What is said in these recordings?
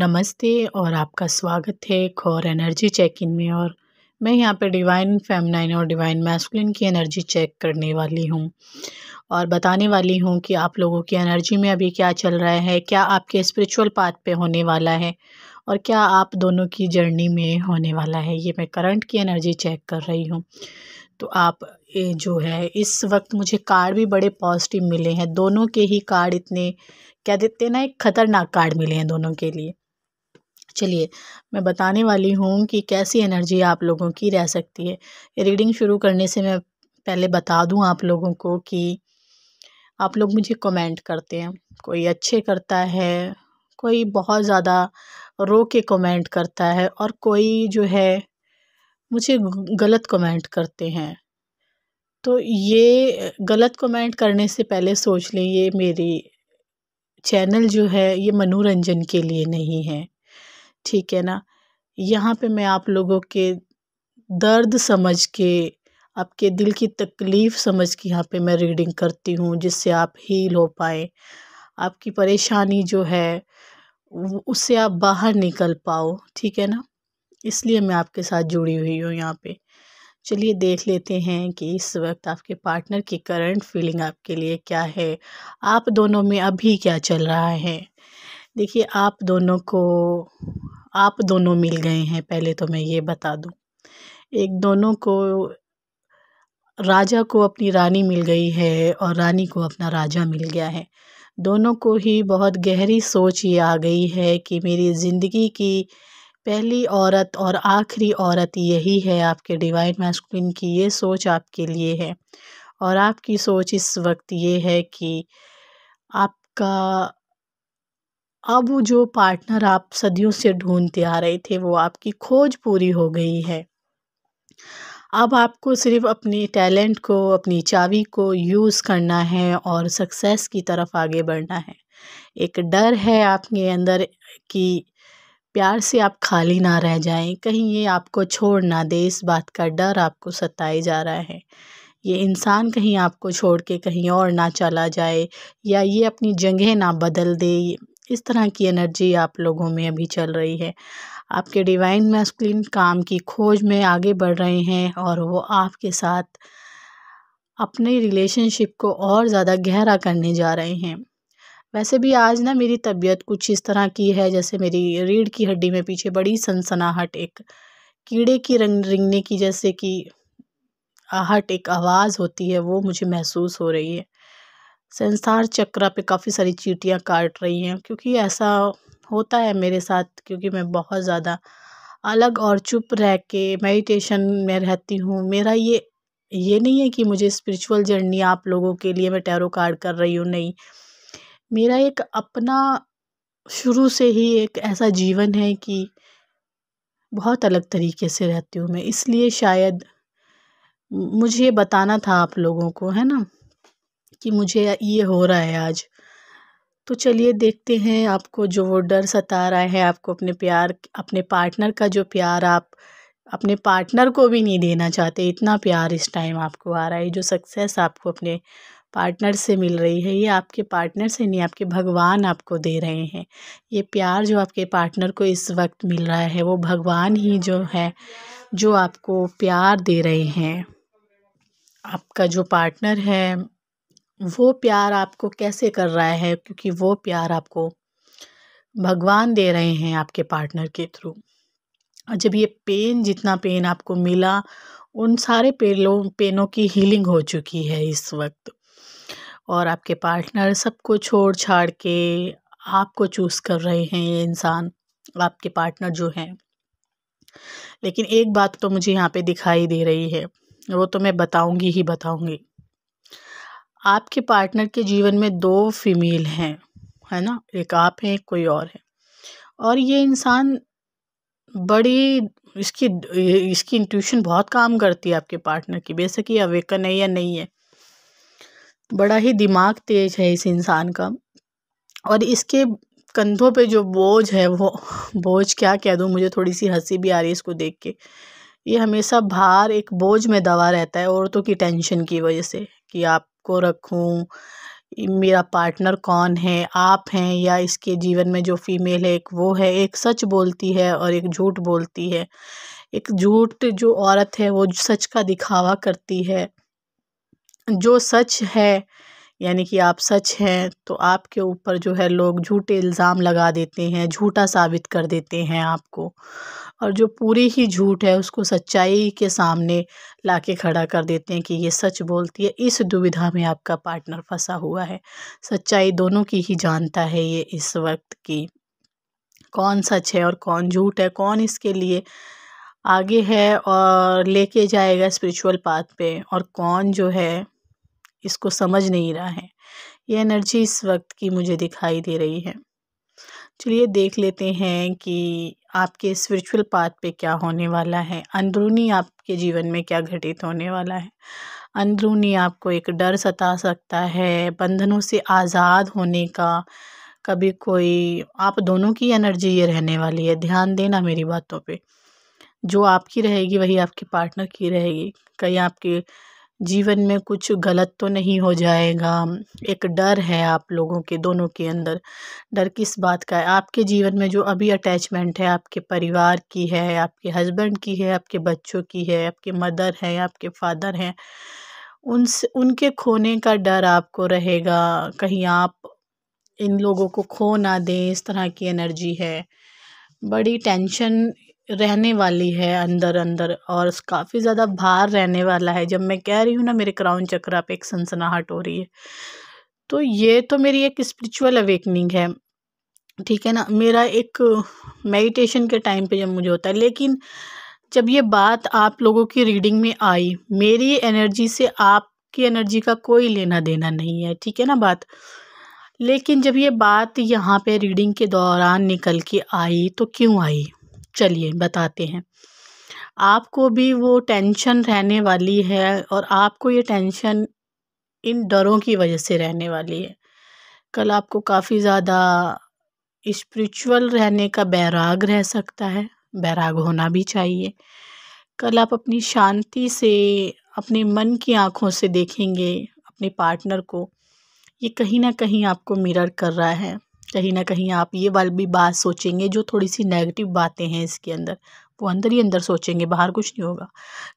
नमस्ते और आपका स्वागत है और एनर्जी चेक इन में और मैं यहाँ पे डिवाइन फेमनाइन और डिवाइन मैस्कुलिन की एनर्जी चेक करने वाली हूँ और बताने वाली हूँ कि आप लोगों की एनर्जी में अभी क्या चल रहा है क्या आपके स्पिरिचुअल पाथ पे होने वाला है और क्या आप दोनों की जर्नी में होने वाला है ये मैं करंट की एनर्जी चेक कर रही हूँ तो आप जो है इस वक्त मुझे कार्ड भी बड़े पॉजिटिव मिले हैं दोनों के ही कार्ड इतने क्या देते हैं ना एक ख़तरनाक कार्ड मिले हैं दोनों के लिए चलिए मैं बताने वाली हूँ कि कैसी एनर्जी आप लोगों की रह सकती है ये रीडिंग शुरू करने से मैं पहले बता दूँ आप लोगों को कि आप लोग मुझे कमेंट करते हैं कोई अच्छे करता है कोई बहुत ज़्यादा रो के कमेंट करता है और कोई जो है मुझे गलत कमेंट करते हैं तो ये गलत कमेंट करने से पहले सोच लें ये मेरी चैनल जो है ये मनोरंजन के लिए नहीं है ठीक है ना यहाँ पे मैं आप लोगों के दर्द समझ के आपके दिल की तकलीफ़ समझ के यहाँ पे मैं रीडिंग करती हूँ जिससे आप हील हो पाए आपकी परेशानी जो है उससे आप बाहर निकल पाओ ठीक है ना इसलिए मैं आपके साथ जुड़ी हुई हूँ यहाँ पे चलिए देख लेते हैं कि इस वक्त आपके पार्टनर की करंट फीलिंग आपके लिए क्या है आप दोनों में अभी क्या चल रहा है देखिए आप दोनों को आप दोनों मिल गए हैं पहले तो मैं ये बता दूं एक दोनों को राजा को अपनी रानी मिल गई है और रानी को अपना राजा मिल गया है दोनों को ही बहुत गहरी सोच ये आ गई है कि मेरी ज़िंदगी की पहली औरत और आखिरी औरत यही है आपके डिवाइन मैस्कुलिन की ये सोच आपके लिए है और आपकी सोच इस वक्त ये है कि आपका अब जो पार्टनर आप सदियों से ढूंढते आ रहे थे वो आपकी खोज पूरी हो गई है अब आपको सिर्फ अपने टैलेंट को अपनी चाबी को यूज़ करना है और सक्सेस की तरफ आगे बढ़ना है एक डर है आपके अंदर कि प्यार से आप खाली ना रह जाएं कहीं ये आपको छोड़ ना दे इस बात का डर आपको सताए जा रहा है ये इंसान कहीं आपको छोड़ के कहीं और ना चला जाए या ये अपनी जगह ना बदल दे इस तरह की एनर्जी आप लोगों में अभी चल रही है आपके डिवाइन मैस्कुलिन काम की खोज में आगे बढ़ रहे हैं और वो आपके साथ अपने रिलेशनशिप को और ज़्यादा गहरा करने जा रहे हैं वैसे भी आज ना मेरी तबीयत कुछ इस तरह की है जैसे मेरी रीढ़ की हड्डी में पीछे बड़ी सनसनाहट एक कीड़े की रंग रिंगने की जैसे कि आहट एक आवाज़ होती है वो मुझे महसूस हो रही है संसार चक्र पे काफ़ी सारी चीटियाँ काट रही हैं क्योंकि ऐसा होता है मेरे साथ क्योंकि मैं बहुत ज़्यादा अलग और चुप रह के मेडिटेशन में रहती हूँ मेरा ये ये नहीं है कि मुझे स्पिरिचुअल जर्नी आप लोगों के लिए मैं टैरो कार्ड कर रही हूँ नहीं मेरा एक अपना शुरू से ही एक ऐसा जीवन है कि बहुत अलग तरीके से रहती हूँ मैं इसलिए शायद मुझे बताना था आप लोगों को है ना कि मुझे ये हो रहा है आज तो चलिए देखते हैं आपको जो वो डर सता रहा है आपको अपने प्यार अपने पार्टनर का जो प्यार आप अपने पार्टनर को भी नहीं देना चाहते इतना प्यार इस टाइम आपको आ रहा है जो सक्सेस आपको अपने पार्टनर से मिल रही है ये आपके पार्टनर से नहीं आपके भगवान आपको दे रहे हैं ये प्यार जो आपके पार्टनर को इस वक्त मिल रहा है वो भगवान ही जो है जो आपको प्यार दे रहे हैं आपका जो पार्टनर है वो प्यार आपको कैसे कर रहा है क्योंकि वो प्यार आपको भगवान दे रहे हैं आपके पार्टनर के थ्रू और जब ये पेन जितना पेन आपको मिला उन सारे पेलों पेनों की हीलिंग हो चुकी है इस वक्त और आपके पार्टनर सबको छोड़ छाड़ के आपको चूज़ कर रहे हैं ये इंसान आपके पार्टनर जो हैं लेकिन एक बात तो मुझे यहाँ पे दिखाई दे रही है वो तो मैं बताऊँगी ही बताऊँगी आपके पार्टनर के जीवन में दो फीमेल हैं है ना एक आप हैं एक कोई और है और ये इंसान बड़ी इसकी इसकी इंट्यूशन बहुत काम करती है आपके पार्टनर की बेशक ये अवेकन है या नहीं है बड़ा ही दिमाग तेज है इस इंसान का और इसके कंधों पे जो बोझ है वो बोझ क्या कह दूँ मुझे थोड़ी सी हंसी भी आ रही है इसको देख के ये हमेशा भार एक बोझ में दबा रहता है औरतों की टेंशन की वजह से कि आप को रखूं मेरा पार्टनर कौन है आप हैं या इसके जीवन में जो फीमेल है एक वो है एक सच बोलती है और एक झूठ बोलती है एक झूठ जो औरत है वो सच का दिखावा करती है जो सच है यानी कि आप सच हैं तो आपके ऊपर जो है लोग झूठे इल्ज़ाम लगा देते हैं झूठा साबित कर देते हैं आपको और जो पूरी ही झूठ है उसको सच्चाई के सामने ला के खड़ा कर देते हैं कि ये सच बोलती है इस दुविधा में आपका पार्टनर फंसा हुआ है सच्चाई दोनों की ही जानता है ये इस वक्त की कौन सच है और कौन झूठ है कौन इसके लिए आगे है और लेके जाएगा स्पिरिचुअल पाथ पे और कौन जो है इसको समझ नहीं रहा है ये एनर्जी इस वक्त की मुझे दिखाई दे रही है चलिए देख लेते हैं कि आपके स्पिरिचुअल पाथ पे क्या होने वाला है अंदरूनी आपके जीवन में क्या घटित होने वाला है अंदरूनी आपको एक डर सता सकता है बंधनों से आज़ाद होने का कभी कोई आप दोनों की एनर्जी ये रहने वाली है ध्यान देना मेरी बातों पे जो आपकी रहेगी वही आपके पार्टनर की रहेगी कहीं आपके जीवन में कुछ गलत तो नहीं हो जाएगा एक डर है आप लोगों के दोनों के अंदर डर किस बात का है आपके जीवन में जो अभी अटैचमेंट है आपके परिवार की है आपके हस्बैंड की है आपके बच्चों की है आपके मदर हैं आपके फादर हैं उन उनके खोने का डर आपको रहेगा कहीं आप इन लोगों को खो ना दें इस तरह की एनर्जी है बड़ी टेंशन रहने वाली है अंदर अंदर और काफ़ी ज़्यादा भार रहने वाला है जब मैं कह रही हूँ ना मेरे क्राउन चक्रा पे एक सनसनाहट हो रही है तो ये तो मेरी एक स्पिरिचुअल अवेकनिंग है ठीक है ना मेरा एक मेडिटेशन के टाइम पे जब मुझे होता है लेकिन जब ये बात आप लोगों की रीडिंग में आई मेरी एनर्जी से आपकी एनर्जी का कोई लेना देना नहीं है ठीक है ना बात लेकिन जब ये बात यहाँ पे रीडिंग के दौरान निकल के आई तो क्यों आई चलिए बताते हैं आपको भी वो टेंशन रहने वाली है और आपको ये टेंशन इन डरों की वजह से रहने वाली है कल आपको काफ़ी ज़्यादा स्पिरिचुअल रहने का बैराग रह सकता है बैराग होना भी चाहिए कल आप अपनी शांति से अपने मन की आँखों से देखेंगे अपने पार्टनर को ये कहीं ना कहीं आपको मिरर कर रहा है कहीं ना कहीं आप ये वाली भी बात सोचेंगे जो थोड़ी सी नेगेटिव बातें हैं इसके अंदर वो अंदर ही अंदर सोचेंगे बाहर कुछ नहीं होगा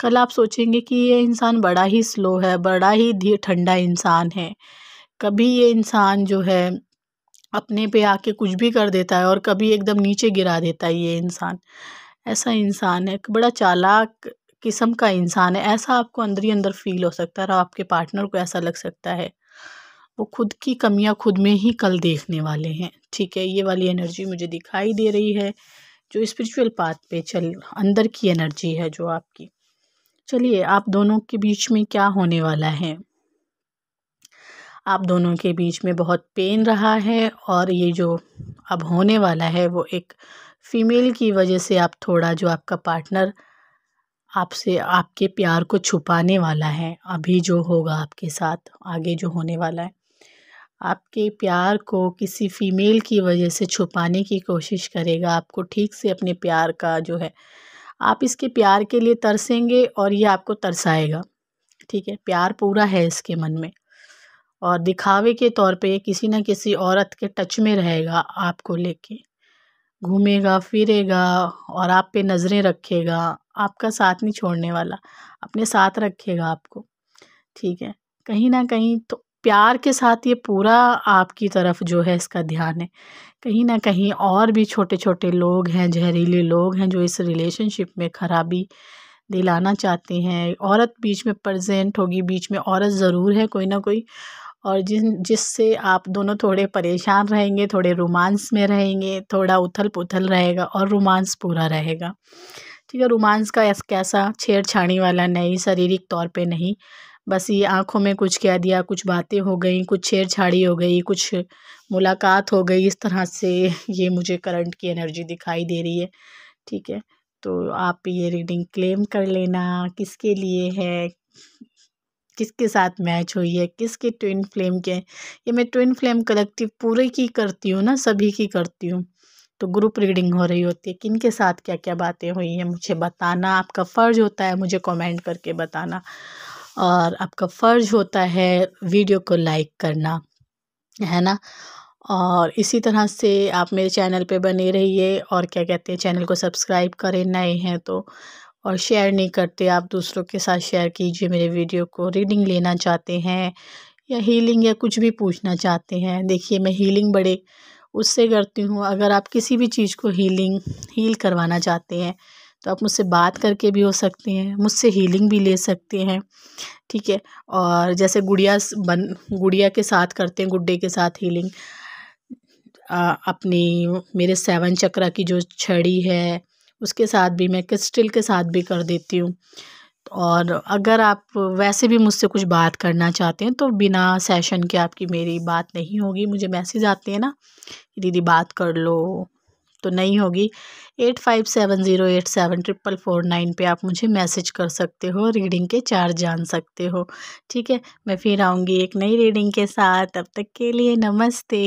कल आप सोचेंगे कि ये इंसान बड़ा ही स्लो है बड़ा ही धीर ठंडा इंसान है कभी ये इंसान जो है अपने पे आके कुछ भी कर देता है और कभी एकदम नीचे गिरा देता है ये इंसान ऐसा इंसान है बड़ा चालाक किस्म का इंसान है ऐसा आपको अंदर ही अंदर फील हो सकता है और आपके पार्टनर को ऐसा लग सकता है वो खुद की कमियां खुद में ही कल देखने वाले हैं ठीक है ये वाली एनर्जी मुझे दिखाई दे रही है जो स्पिरिचुअल पाथ पे चल अंदर की एनर्जी है जो आपकी चलिए आप दोनों के बीच में क्या होने वाला है आप दोनों के बीच में बहुत पेन रहा है और ये जो अब होने वाला है वो एक फ़ीमेल की वजह से आप थोड़ा जो आपका पार्टनर आपसे आपके प्यार को छुपाने वाला है अभी जो होगा आपके साथ आगे जो होने वाला है आपके प्यार को किसी फ़ीमेल की वजह से छुपाने की कोशिश करेगा आपको ठीक से अपने प्यार का जो है आप इसके प्यार के लिए तरसेंगे और ये आपको तरसाएगा ठीक है प्यार पूरा है इसके मन में और दिखावे के तौर पे किसी ना किसी औरत के टच में रहेगा आपको लेके घूमेगा फिरेगा और आप पे नज़रें रखेगा आपका साथ नहीं छोड़ने वाला अपने साथ रखेगा आपको ठीक है कहीं ना कहीं तो प्यार के साथ ये पूरा आपकी तरफ जो है इसका ध्यान है कहीं ना कहीं और भी छोटे छोटे लोग हैं जहरीले लोग हैं जो इस रिलेशनशिप में खराबी दिलाना चाहते हैं औरत बीच में प्रजेंट होगी बीच में औरत ज़रूर है कोई ना कोई और जिन जिससे आप दोनों थोड़े परेशान रहेंगे थोड़े रोमांस में रहेंगे थोड़ा उथल पुथल रहेगा और रोमांस पूरा रहेगा ठीक है रोमांस का कैसा छेड़छाड़ी वाला नहीं शारीरिक तौर पे नहीं बस ये आँखों में कुछ कह दिया कुछ बातें हो गई कुछ छेड़छाड़ी हो गई कुछ मुलाकात हो गई इस तरह से ये मुझे करंट की एनर्जी दिखाई दे रही है ठीक है तो आप ये रीडिंग क्लेम कर लेना किसके लिए है किसके साथ मैच हुई है किसके ट्विन फ्लेम के ये मैं ट्विन फ्लेम कलेक्टिव पूरे की करती हूँ ना सभी की करती हूँ तो ग्रुप रीडिंग हो रही होती है किन के साथ क्या क्या बातें हुई हैं मुझे बताना आपका फ़र्ज होता है मुझे कमेंट करके बताना और आपका फ़र्ज़ होता है वीडियो को लाइक करना है ना और इसी तरह से आप मेरे चैनल पे बने रहिए और क्या कहते हैं चैनल को सब्सक्राइब करें नए हैं तो और शेयर नहीं करते आप दूसरों के साथ शेयर कीजिए मेरे वीडियो को रीडिंग लेना चाहते हैं या हीलिंग या कुछ भी पूछना चाहते हैं देखिए मैं हीलिंग बड़े उससे करती हूँ अगर आप किसी भी चीज़ को हीलिंग हील करवाना चाहते हैं तो आप मुझसे बात करके भी हो सकती हैं मुझसे हीलिंग भी ले सकते हैं ठीक है और जैसे गुड़िया बन गुड़िया के साथ करते हैं गुड्डे के साथ हीलिंग अपनी मेरे सेवन चक्रा की जो छड़ी है उसके साथ भी मैं क्रिस्टल के साथ भी कर देती हूँ और अगर आप वैसे भी मुझसे कुछ बात करना चाहते हैं तो बिना सेशन के आपकी मेरी बात नहीं होगी मुझे मैसेज आते हैं ना कि दीदी बात कर लो तो नहीं होगी eight five seven zero eight seven triple four nine पर आप मुझे मैसेज कर सकते हो रीडिंग के चार्ज जान सकते हो ठीक है मैं फिर आऊँगी एक नई रीडिंग के साथ अब तक के लिए नमस्ते